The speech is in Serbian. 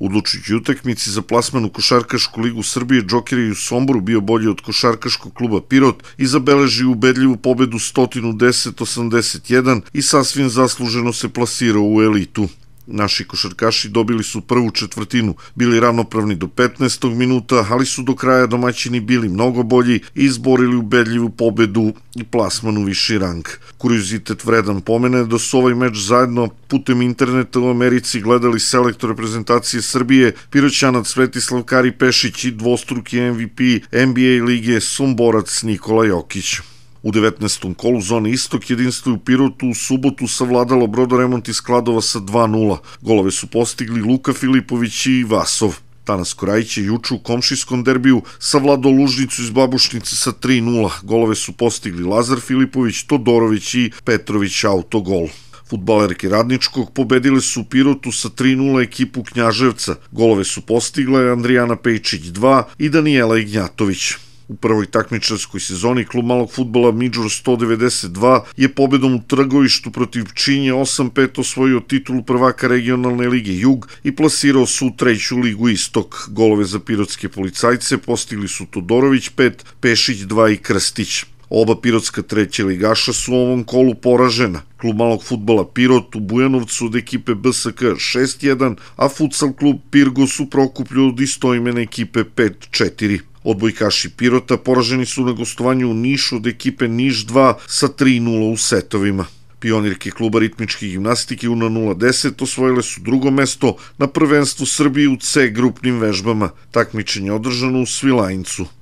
Odlučujući utakmici za plasman u Košarkašku ligu Srbije, Džoker je u Somboru bio bolji od Košarkaškog kluba Pirot i zabeleži ubedljivu pobedu 110-81 i sasvim zasluženo se plasirao u elitu. Naši košarkaši dobili su prvu četvrtinu, bili ravnopravni do 15. minuta, ali su do kraja domaćini bili mnogo bolji i izborili ubedljivu pobedu i plasman u viši rang. Kuriozitet vredan pomene da su ovaj meč zajedno putem interneta u Americi gledali selektor reprezentacije Srbije, Piroćanac Svetislav Kari Pešić i dvostruki MVP NBA lige Sumborac Nikola Jokić. U 19. kolu zone Istok jedinstvo u Pirotu u subotu savladalo Brodoremont iz Skladova sa 2-0. Golove su postigli Luka Filipović i Vasov. Tanas Korajić je juče u komšijskom derbiju savladao Lužnicu iz Babušnice sa 3-0. Golove su postigli Lazar Filipović, Todorović i Petrović autogol. Futbalerke Radničkog pobedile su u Pirotu sa 3-0 ekipu Knjaževca. Golove su postigle Andrijana Pejčić 2 i Danijela Ignjatović. U prvoj takmičarskoj sezoni klub malog futbola Midžur 192 je pobedom u Trgovištu protiv Činje 8-5 osvojio titulu prvaka regionalne lige Jug i plasirao su u treću ligu Istok. Golove za pirotske policajce postigli su Todorović 5, Pešić 2 i Krstić. Oba pirotska treća ligaša su u ovom kolu poražena. Klub malog futbala Pirot u Bujanovcu od ekipe BSK 6-1, a futsal klub Pirgos u Prokuplju od istoimene ekipe 5-4. Odbojkaši Pirota poraženi su na gostovanju u Nišu od ekipe Niš 2 sa 3-0 u setovima. Pionirke kluba ritmičke gimnastike UNA 010 osvojile su drugo mesto na prvenstvu Srbije u C grupnim vežbama. Takmičenje održano u Svilajncu.